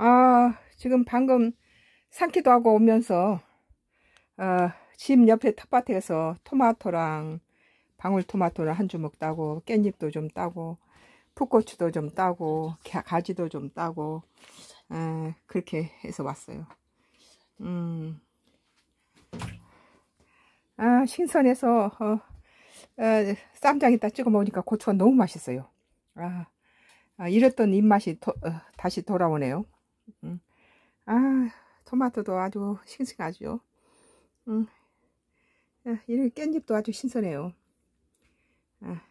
아 지금 방금 산기도 하고 오면서 어, 집 옆에 텃밭에서 토마토랑 방울토마토를 한 주먹 다고 깻잎도 좀 따고 풋고추도 좀 따고 가지도 좀 따고 어, 그렇게 해서 왔어요 음. 아, 신선해서 어, 어, 쌈장에다 찍어 먹으니까 고추가 너무 맛있어요 아, 아 이랬던 입맛이 도, 어, 다시 돌아오네요 음. 아, 토마토도 아주 싱싱하죠. 음. 아, 이런 깻잎도 아주 신선해요. 아,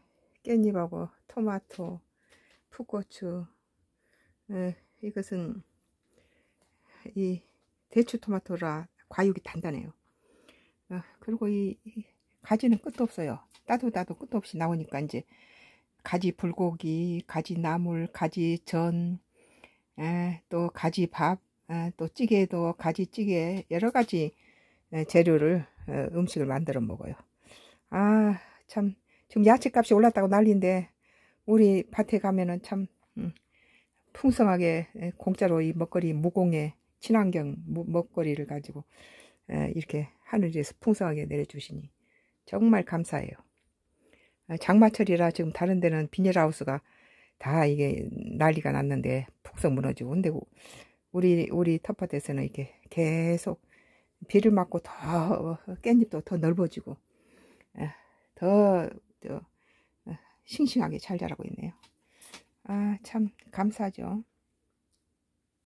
깻잎하고 토마토, 풋고추, 어, 이것은 이 대추 토마토라 과육이 단단해요. 어, 그리고 이, 가지는 끝도 없어요. 따도 따도 끝도 없이 나오니까 이제 가지 불고기, 가지 나물, 가지 전, 또 가지밥, 또 찌개도 가지찌개 여러 가지 재료를 어, 음식을 만들어 먹어요. 아 참 지금 야채값이 올랐다고 난리인데 우리 밭에 가면은 참 음, 풍성하게 공짜로 이 먹거리 무공의 친환경 먹거리를 가지고 이렇게 하늘 에서 풍성하게 내려주시니 정말 감사해요. 장마철이라 지금 다른 데는 비닐하우스가 다 이게 난리가 났는데 팍팍 무너지고 근데 우리 우리 텃밭에서는 이렇게 계속 비를 맞고 더 어, 깻잎도 더 넓어지고 예, 더, 더 어, 싱싱하게 잘 자라고 있네요. 아 참 감사하죠.